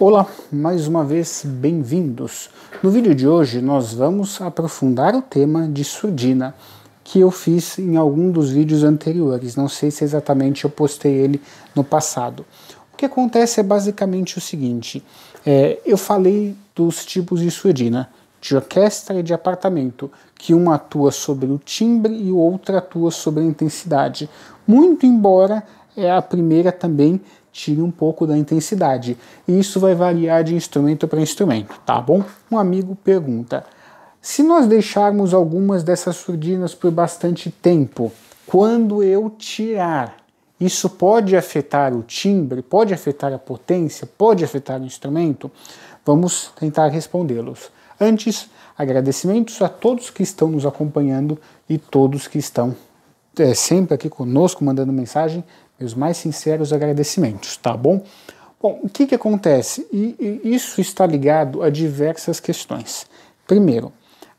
Olá, mais uma vez bem-vindos. No vídeo de hoje nós vamos aprofundar o tema de surdina que eu fiz em algum dos vídeos anteriores, não sei se exatamente eu postei ele no passado. O que acontece é basicamente o seguinte: é, eu falei dos tipos de surdina, de orquestra e de apartamento, que uma atua sobre o timbre e outra atua sobre a intensidade, muito embora é a primeira também tire um pouco da intensidade. E isso vai variar de instrumento para instrumento, tá bom? Um amigo pergunta: se nós deixarmos algumas dessas surdinas por bastante tempo, quando eu tirar, isso pode afetar o timbre, pode afetar a potência, pode afetar o instrumento? Vamos tentar respondê-los. Antes, agradecimentos a todos que estão nos acompanhando e todos que estão é, sempre aqui conosco mandando mensagem meus mais sinceros agradecimentos, tá bom? Bom, o que, que acontece? E, e isso está ligado a diversas questões. Primeiro,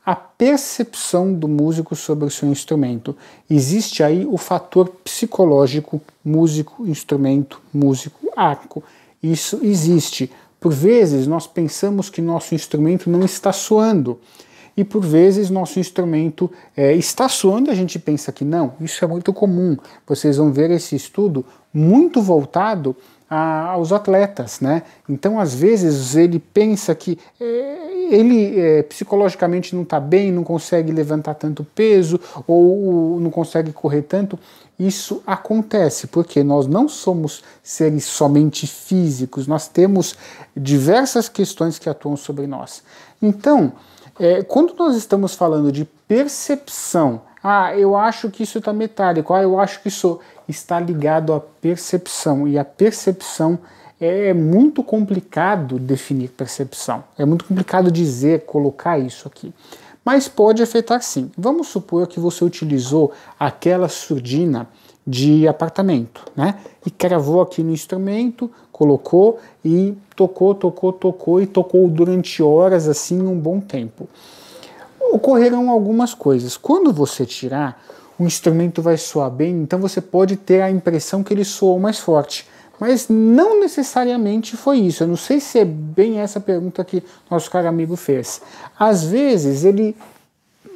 a percepção do músico sobre o seu instrumento. Existe aí o fator psicológico, músico, instrumento, músico, arco. Isso existe. Por vezes nós pensamos que nosso instrumento não está soando e por vezes nosso instrumento é, está soando a gente pensa que não, isso é muito comum. Vocês vão ver esse estudo muito voltado a, aos atletas, né? Então às vezes ele pensa que é, ele é, psicologicamente não está bem, não consegue levantar tanto peso ou não consegue correr tanto. Isso acontece porque nós não somos seres somente físicos, nós temos diversas questões que atuam sobre nós. Então, é, quando nós estamos falando de percepção, ah, eu acho que isso está metálico, ah, eu acho que isso está ligado à percepção e a percepção é é muito complicado definir percepção, é muito complicado dizer, colocar isso aqui. Mas pode afetar sim. Vamos supor que você utilizou aquela surdina de apartamento, né? E cravou aqui no instrumento, colocou e tocou, tocou, tocou e tocou durante horas assim um bom tempo. Ocorrerão algumas coisas. Quando você tirar, o instrumento vai soar bem, então você pode ter a impressão que ele soou mais forte mas não necessariamente foi isso. Eu não sei se é bem essa pergunta que nosso caro amigo fez. Às vezes ele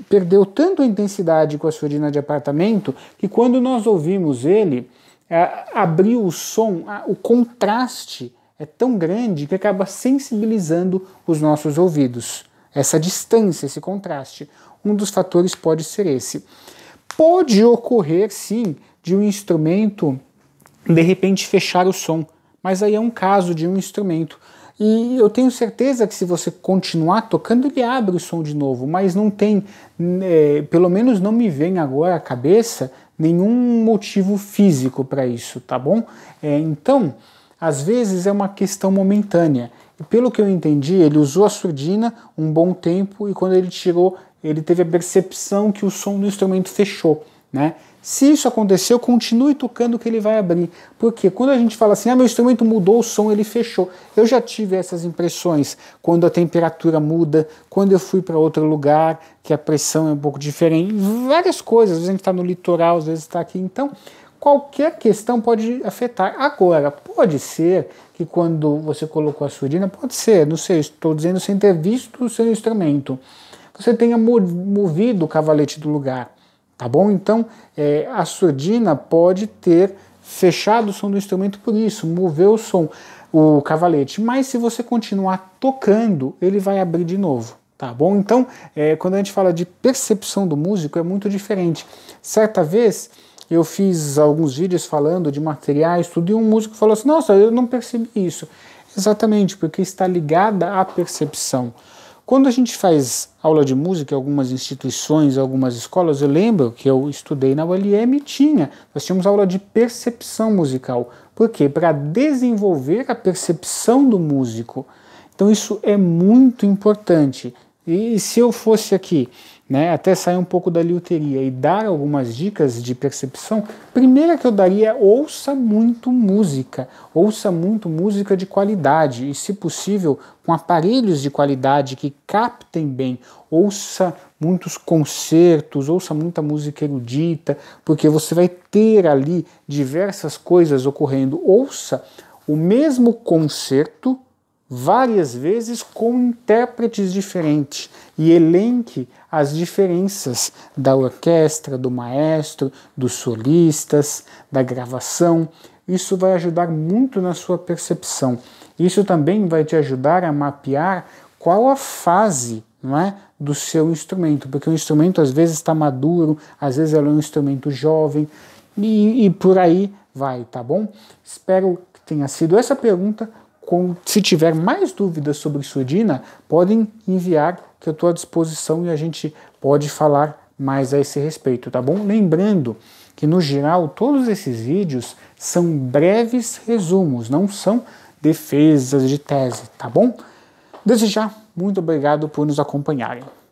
perdeu tanto a intensidade com a surdina de apartamento que quando nós ouvimos ele, é, abriu o som, a, o contraste é tão grande que acaba sensibilizando os nossos ouvidos. Essa distância, esse contraste. Um dos fatores pode ser esse. Pode ocorrer, sim, de um instrumento de repente fechar o som. Mas aí é um caso de um instrumento. E eu tenho certeza que se você continuar tocando, ele abre o som de novo, mas não tem, é, pelo menos não me vem agora à cabeça, nenhum motivo físico para isso, tá bom? É, então, às vezes é uma questão momentânea. E pelo que eu entendi, ele usou a surdina um bom tempo e quando ele tirou, ele teve a percepção que o som do instrumento fechou, né? Se isso aconteceu, continue tocando que ele vai abrir. Porque quando a gente fala assim, ah, meu instrumento mudou o som, ele fechou. Eu já tive essas impressões quando a temperatura muda, quando eu fui para outro lugar, que a pressão é um pouco diferente, várias coisas. Às vezes a gente está no litoral, às vezes está aqui. Então, qualquer questão pode afetar. Agora, pode ser que quando você colocou a surdina, pode ser, não sei, estou dizendo sem ter visto o seu instrumento, você tenha movido o cavalete do lugar tá bom? Então é, a surdina pode ter fechado o som do instrumento por isso, moveu o som, o cavalete, mas se você continuar tocando, ele vai abrir de novo. Tá bom? Então, é, quando a gente fala de percepção do músico, é muito diferente. Certa vez, eu fiz alguns vídeos falando de materiais, tudo, e um músico falou assim: Nossa, eu não percebi isso. Exatamente, porque está ligada à percepção. Quando a gente faz aula de música em algumas instituições, algumas escolas, eu lembro que eu estudei na ULM e tinha, nós tínhamos aula de percepção musical. Por quê? Para desenvolver a percepção do músico. Então isso é muito importante. E se eu fosse aqui né, até sair um pouco da liuteria e dar algumas dicas de percepção, primeira que eu daria é ouça muito música, ouça muito música de qualidade e, se possível, com aparelhos de qualidade que captem bem, ouça muitos concertos, ouça muita música erudita, porque você vai ter ali diversas coisas ocorrendo. Ouça o mesmo concerto várias vezes com intérpretes diferentes e elenque as diferenças da orquestra, do maestro, dos solistas, da gravação. Isso vai ajudar muito na sua percepção. Isso também vai te ajudar a mapear qual a fase não é, do seu instrumento, porque o instrumento às vezes está maduro, às vezes é um instrumento jovem e, e por aí vai, tá bom? Espero que tenha sido essa pergunta com, se tiver mais dúvidas sobre surdina, podem enviar que eu estou à disposição e a gente pode falar mais a esse respeito, tá bom? Lembrando que no geral todos esses vídeos são breves resumos, não são defesas de tese, tá bom? Desde já, muito obrigado por nos acompanharem.